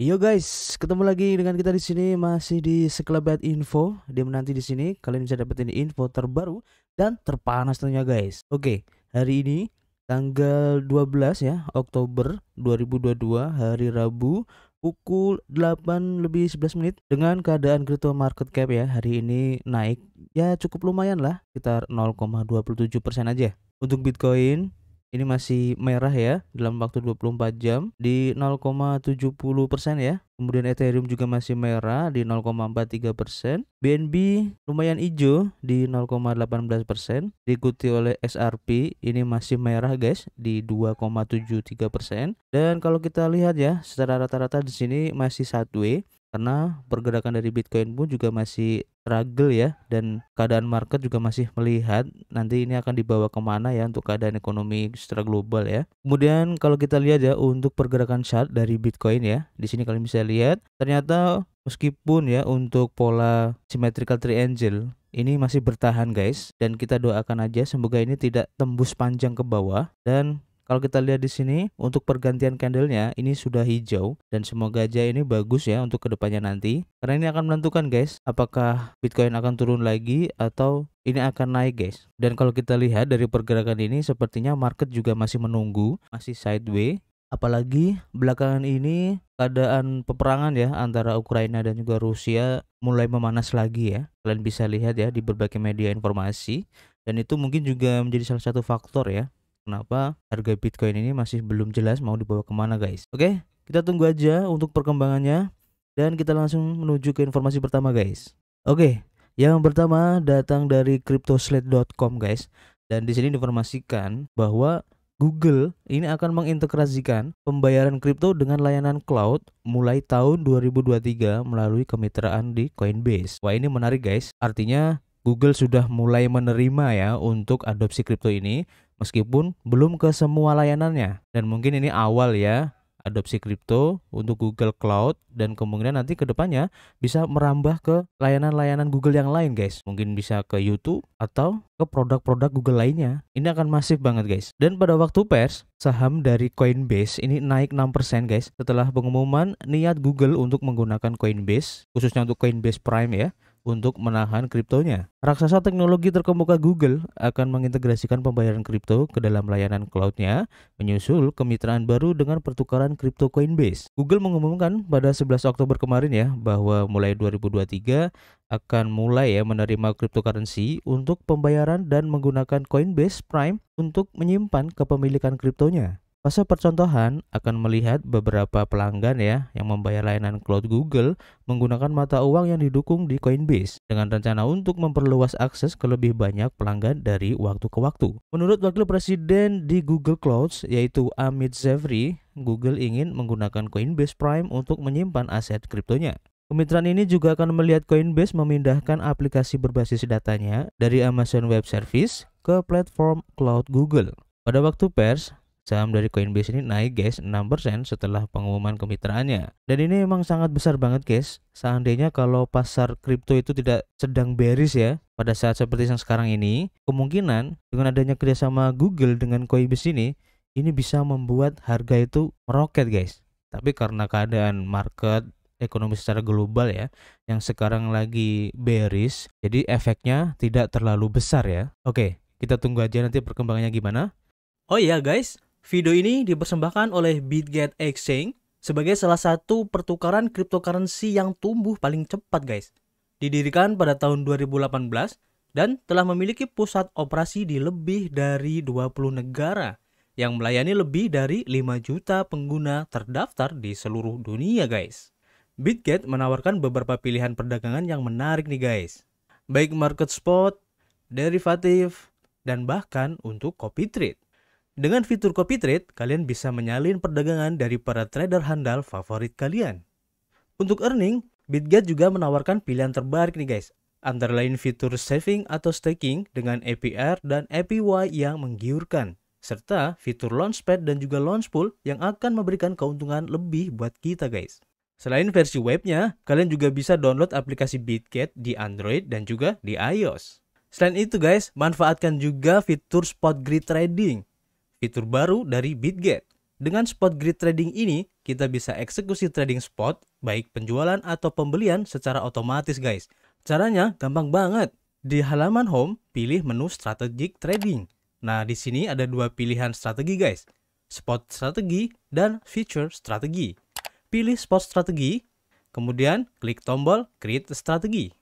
Yo guys, ketemu lagi dengan kita di sini masih di sekelebat info. Dia menanti di sini kalian bisa dapetin info terbaru dan terpanas tentunya guys. Oke, hari ini tanggal 12 ya Oktober 2022 hari Rabu pukul 8 lebih 11 menit dengan keadaan crypto market cap ya hari ini naik ya cukup lumayan lah sekitar 0,27% persen aja. Untuk Bitcoin ini masih merah ya dalam waktu 24 jam di 0,70 persen ya. Kemudian Ethereum juga masih merah di 0,43 persen. BNB lumayan hijau di 0,18 persen. Diikuti oleh SRP ini masih merah guys di 2,73 persen. Dan kalau kita lihat ya secara rata-rata di sini masih sideways karena pergerakan dari Bitcoin pun juga masih struggle ya dan keadaan market juga masih melihat nanti ini akan dibawa kemana ya untuk keadaan ekonomi secara global ya. Kemudian kalau kita lihat ya untuk pergerakan chart dari Bitcoin ya, di sini kalian bisa lihat ternyata meskipun ya untuk pola symmetrical triangle ini masih bertahan guys dan kita doakan aja semoga ini tidak tembus panjang ke bawah dan kalau kita lihat di sini untuk pergantian candlenya ini sudah hijau dan semoga aja ini bagus ya untuk kedepannya nanti. Karena ini akan menentukan guys apakah Bitcoin akan turun lagi atau ini akan naik guys dan kalau kita lihat dari pergerakan ini sepertinya market juga masih menunggu masih sideways apalagi belakangan ini keadaan peperangan ya antara Ukraina dan juga Rusia mulai memanas lagi ya kalian bisa lihat ya di berbagai media informasi dan itu mungkin juga menjadi salah satu faktor ya kenapa harga Bitcoin ini masih belum jelas mau dibawa kemana guys. Oke, kita tunggu aja untuk perkembangannya dan kita langsung menuju ke informasi pertama guys. Oke, yang pertama datang dari cryptoslate.com guys dan di sini diinformasikan bahwa Google ini akan mengintegrasikan pembayaran kripto dengan layanan cloud mulai tahun 2023 melalui kemitraan di Coinbase. Wah ini menarik guys, artinya Google sudah mulai menerima ya untuk adopsi kripto ini meskipun belum ke semua layanannya dan mungkin ini awal ya adopsi kripto untuk Google Cloud dan kemungkinan nanti ke depannya bisa merambah ke layanan-layanan Google yang lain guys. Mungkin bisa ke YouTube atau ke produk-produk Google lainnya. Ini akan masif banget guys. Dan pada waktu pers, saham dari Coinbase ini naik 6% guys setelah pengumuman niat Google untuk menggunakan Coinbase khususnya untuk Coinbase Prime ya untuk menahan kriptonya. Raksasa teknologi terkemuka Google akan mengintegrasikan pembayaran kripto ke dalam layanan cloudnya, menyusul kemitraan baru dengan pertukaran kripto Coinbase. Google mengumumkan pada 11 Oktober kemarin ya bahwa mulai 2023 akan mulai ya menerima cryptocurrency untuk pembayaran dan menggunakan Coinbase Prime untuk menyimpan kepemilikan kriptonya. Fase percontohan akan melihat beberapa pelanggan ya yang membayar layanan cloud Google menggunakan mata uang yang didukung di Coinbase dengan rencana untuk memperluas akses ke lebih banyak pelanggan dari waktu ke waktu. Menurut Wakil Presiden di Google Clouds yaitu Amit Zevri, Google ingin menggunakan Coinbase Prime untuk menyimpan aset kriptonya. Kemitraan ini juga akan melihat Coinbase memindahkan aplikasi berbasis datanya dari Amazon Web Service ke platform cloud Google. Pada waktu pers, Saham dari Coinbase ini naik guys 6% setelah pengumuman kemitraannya. Dan ini memang sangat besar banget guys. Seandainya kalau pasar kripto itu tidak sedang bearish ya pada saat seperti yang sekarang ini, kemungkinan dengan adanya kerjasama Google dengan Coinbase ini, ini bisa membuat harga itu meroket guys. Tapi karena keadaan market ekonomi secara global ya yang sekarang lagi bearish jadi efeknya tidak terlalu besar ya oke kita tunggu aja nanti perkembangannya gimana oh iya guys Video ini dipersembahkan oleh BitGet Exchange sebagai salah satu pertukaran cryptocurrency yang tumbuh paling cepat guys. Didirikan pada tahun 2018 dan telah memiliki pusat operasi di lebih dari 20 negara yang melayani lebih dari 5 juta pengguna terdaftar di seluruh dunia guys. BitGet menawarkan beberapa pilihan perdagangan yang menarik nih guys. Baik market spot, derivatif, dan bahkan untuk copy trade. Dengan fitur copy trade, kalian bisa menyalin perdagangan dari para trader handal favorit kalian. Untuk earning, BitGet juga menawarkan pilihan terbaik nih guys, antara lain fitur saving atau staking dengan APR dan APY yang menggiurkan, serta fitur launchpad dan juga launch pool yang akan memberikan keuntungan lebih buat kita guys. Selain versi webnya, kalian juga bisa download aplikasi BitGet di Android dan juga di iOS. Selain itu guys, manfaatkan juga fitur spot grid trading fitur baru dari BitGet. Dengan spot grid trading ini, kita bisa eksekusi trading spot, baik penjualan atau pembelian secara otomatis guys. Caranya gampang banget. Di halaman home, pilih menu strategic trading. Nah, di sini ada dua pilihan strategi guys. Spot strategi dan feature strategi. Pilih spot strategi, kemudian klik tombol create strategi.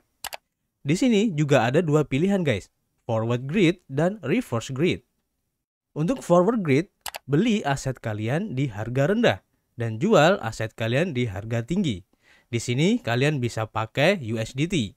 Di sini juga ada dua pilihan guys, forward grid dan reverse grid. Untuk forward grid, beli aset kalian di harga rendah dan jual aset kalian di harga tinggi. Di sini kalian bisa pakai USDT.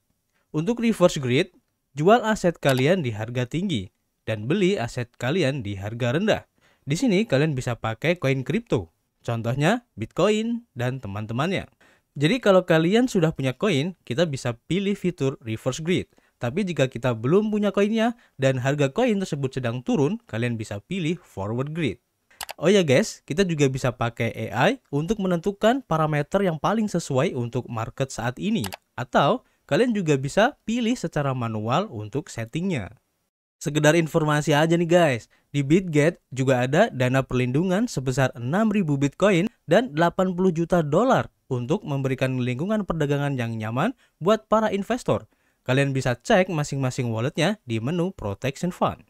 Untuk reverse grid, jual aset kalian di harga tinggi dan beli aset kalian di harga rendah. Di sini kalian bisa pakai koin kripto, contohnya Bitcoin dan teman-temannya. Jadi kalau kalian sudah punya koin, kita bisa pilih fitur reverse grid. Tapi jika kita belum punya koinnya dan harga koin tersebut sedang turun, kalian bisa pilih forward grid. Oh ya guys, kita juga bisa pakai AI untuk menentukan parameter yang paling sesuai untuk market saat ini. Atau kalian juga bisa pilih secara manual untuk settingnya. Sekedar informasi aja nih guys, di BitGet juga ada dana perlindungan sebesar 6.000 Bitcoin dan 80 juta dolar untuk memberikan lingkungan perdagangan yang nyaman buat para investor Kalian bisa cek masing-masing walletnya di menu Protection Fund.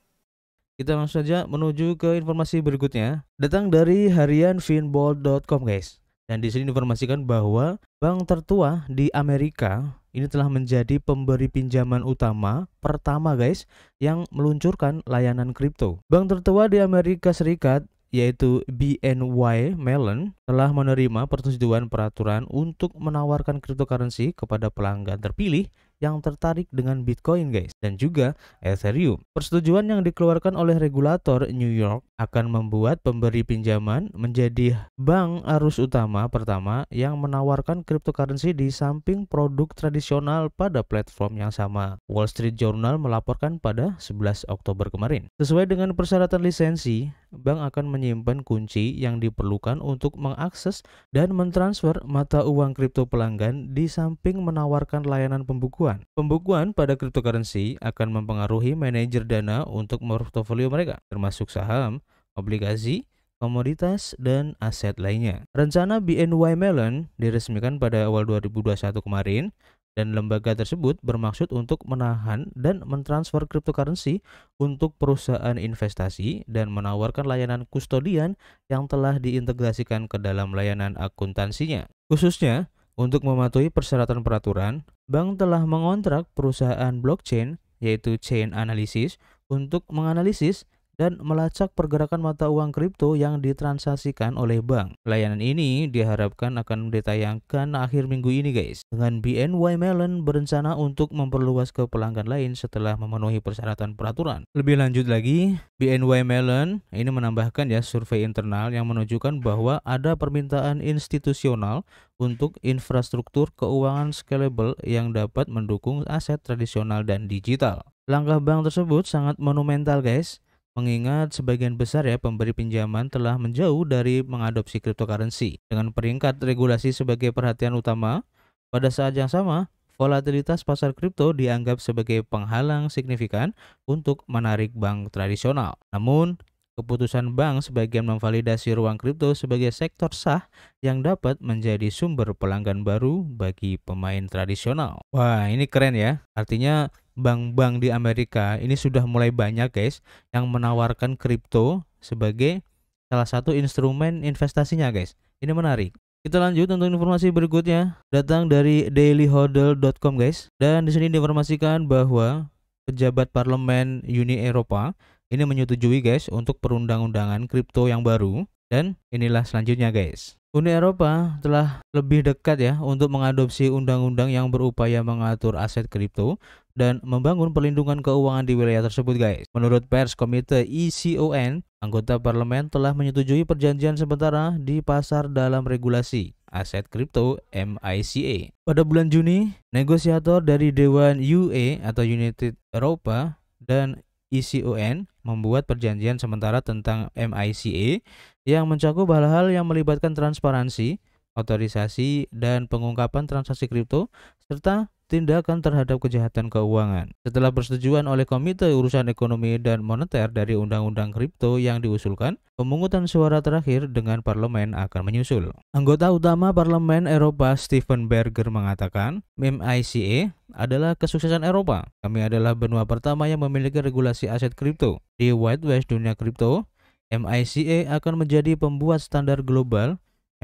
Kita langsung saja menuju ke informasi berikutnya. Datang dari harian finball.com guys. Dan di sini informasikan bahwa bank tertua di Amerika ini telah menjadi pemberi pinjaman utama pertama guys yang meluncurkan layanan kripto. Bank tertua di Amerika Serikat yaitu BNY Mellon telah menerima persetujuan peraturan untuk menawarkan cryptocurrency kepada pelanggan terpilih yang tertarik dengan Bitcoin guys dan juga Ethereum. Persetujuan yang dikeluarkan oleh regulator New York akan membuat pemberi pinjaman menjadi bank arus utama pertama yang menawarkan cryptocurrency di samping produk tradisional pada platform yang sama. Wall Street Journal melaporkan pada 11 Oktober kemarin. Sesuai dengan persyaratan lisensi, bank akan menyimpan kunci yang diperlukan untuk mengakses dan mentransfer mata uang kripto pelanggan di samping menawarkan layanan pembukuan. Pembukuan pada cryptocurrency akan mempengaruhi manajer dana untuk portofolio mereka, termasuk saham, obligasi, komoditas, dan aset lainnya. Rencana BNY Mellon diresmikan pada awal 2021 kemarin dan lembaga tersebut bermaksud untuk menahan dan mentransfer cryptocurrency untuk perusahaan investasi dan menawarkan layanan kustodian yang telah diintegrasikan ke dalam layanan akuntansinya. Khususnya, untuk mematuhi persyaratan peraturan, bank telah mengontrak perusahaan blockchain yaitu Chain Analysis untuk menganalisis dan melacak pergerakan mata uang kripto yang ditransaksikan oleh bank. Layanan ini diharapkan akan ditayangkan akhir minggu ini guys. Dengan BNY Mellon berencana untuk memperluas ke pelanggan lain setelah memenuhi persyaratan peraturan. Lebih lanjut lagi, BNY Mellon ini menambahkan ya survei internal yang menunjukkan bahwa ada permintaan institusional untuk infrastruktur keuangan scalable yang dapat mendukung aset tradisional dan digital. Langkah bank tersebut sangat monumental guys Mengingat sebagian besar ya pemberi pinjaman telah menjauh dari mengadopsi cryptocurrency dengan peringkat regulasi sebagai perhatian utama. Pada saat yang sama, volatilitas pasar kripto dianggap sebagai penghalang signifikan untuk menarik bank tradisional. Namun, keputusan bank sebagian memvalidasi ruang kripto sebagai sektor sah yang dapat menjadi sumber pelanggan baru bagi pemain tradisional. Wah, ini keren ya. Artinya bank-bank di Amerika ini sudah mulai banyak guys yang menawarkan kripto sebagai salah satu instrumen investasinya guys. Ini menarik. Kita lanjut untuk informasi berikutnya datang dari dailyhodl.com guys dan di sini diinformasikan bahwa pejabat parlemen Uni Eropa ini menyetujui guys untuk perundang-undangan kripto yang baru dan inilah selanjutnya guys. Uni Eropa telah lebih dekat ya untuk mengadopsi undang-undang yang berupaya mengatur aset kripto dan membangun perlindungan keuangan di wilayah tersebut guys. Menurut pers komite ECON, anggota parlemen telah menyetujui perjanjian sementara di pasar dalam regulasi aset kripto MICA. Pada bulan Juni, negosiator dari Dewan UE atau United Eropa dan ECON membuat perjanjian sementara tentang MICA yang mencakup hal-hal yang melibatkan transparansi, otorisasi, dan pengungkapan transaksi kripto, serta tindakan terhadap kejahatan keuangan. Setelah persetujuan oleh Komite Urusan Ekonomi dan Moneter dari Undang-Undang Kripto yang diusulkan, pemungutan suara terakhir dengan parlemen akan menyusul. Anggota utama Parlemen Eropa Stephen Berger mengatakan, MICA e adalah kesuksesan Eropa. Kami adalah benua pertama yang memiliki regulasi aset kripto. Di White West dunia kripto, MICA e akan menjadi pembuat standar global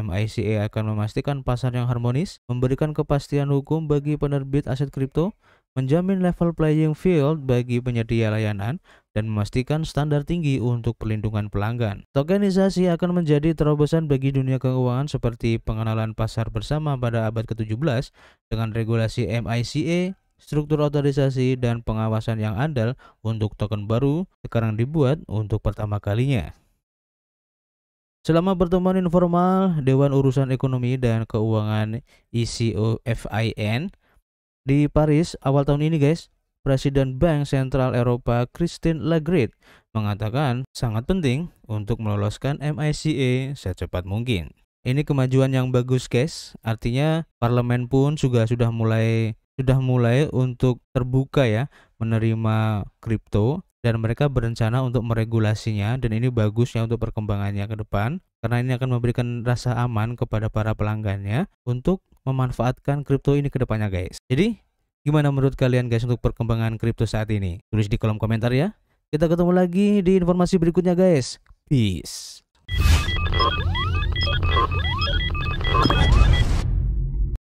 MICA akan memastikan kan pasar yang harmonis, memberikan kepastian hukum bagi penerbit aset kripto, menjamin level playing field bagi penyedia layanan, dan memastikan standar tinggi untuk perlindungan pelanggan. Tokenisasi akan menjadi terobosan bagi dunia keuangan seperti pengenalan pasar bersama pada abad ke-17 dengan regulasi MICA, struktur otorisasi, dan pengawasan yang andal untuk token baru sekarang dibuat untuk pertama kalinya. Selama pertemuan informal Dewan Urusan Ekonomi dan Keuangan ECOFIN di Paris awal tahun ini guys, Presiden Bank Sentral Eropa Christine Lagarde mengatakan sangat penting untuk meloloskan MICA secepat mungkin. Ini kemajuan yang bagus guys, artinya parlemen pun juga sudah mulai sudah mulai untuk terbuka ya menerima kripto dan mereka berencana untuk meregulasinya dan ini bagusnya untuk perkembangannya ke depan karena ini akan memberikan rasa aman kepada para pelanggannya untuk memanfaatkan kripto ini ke depannya guys. Jadi gimana menurut kalian guys untuk perkembangan kripto saat ini? Tulis di kolom komentar ya. Kita ketemu lagi di informasi berikutnya guys. Peace.